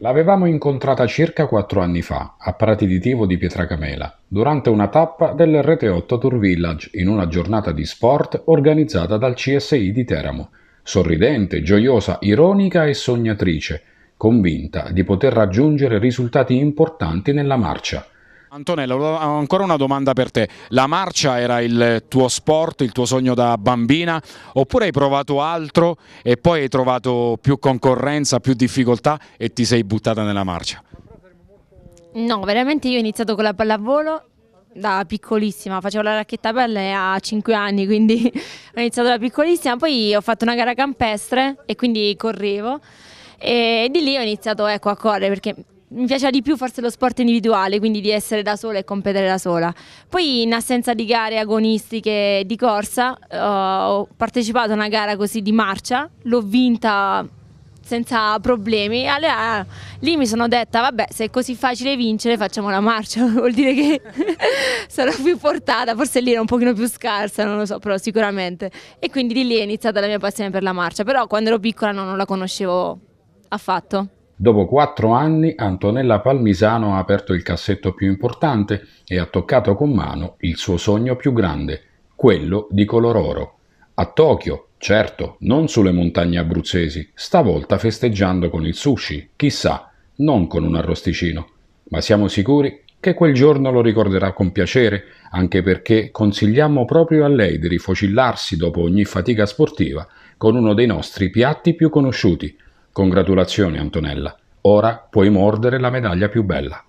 L'avevamo incontrata circa quattro anni fa, a Prati di Tivo di Pietracamela, durante una tappa del Rete 8 Tour Village in una giornata di sport organizzata dal CSI di Teramo. Sorridente, gioiosa, ironica e sognatrice, convinta di poter raggiungere risultati importanti nella marcia – Antonello, ancora una domanda per te. La marcia era il tuo sport, il tuo sogno da bambina, oppure hai provato altro e poi hai trovato più concorrenza, più difficoltà e ti sei buttata nella marcia? No, veramente io ho iniziato con la pallavolo da piccolissima, facevo la racchetta pelle a 5 anni, quindi ho iniziato da piccolissima, poi ho fatto una gara campestre e quindi correvo e di lì ho iniziato ecco, a correre perché mi piaceva di più forse lo sport individuale, quindi di essere da sola e competere da sola. Poi in assenza di gare agonistiche di corsa eh, ho partecipato a una gara così di marcia, l'ho vinta senza problemi. Allora lì mi sono detta, vabbè, se è così facile vincere, facciamo la marcia, vuol dire che sarò più portata, forse lì era un pochino più scarsa, non lo so, però sicuramente. E quindi di lì è iniziata la mia passione per la marcia, però quando ero piccola no, non la conoscevo affatto. Dopo quattro anni Antonella Palmisano ha aperto il cassetto più importante e ha toccato con mano il suo sogno più grande, quello di color oro. A Tokyo, certo, non sulle montagne abruzzesi, stavolta festeggiando con il sushi, chissà, non con un arrosticino. Ma siamo sicuri che quel giorno lo ricorderà con piacere, anche perché consigliamo proprio a lei di rifocillarsi dopo ogni fatica sportiva con uno dei nostri piatti più conosciuti, Congratulazioni Antonella, ora puoi mordere la medaglia più bella.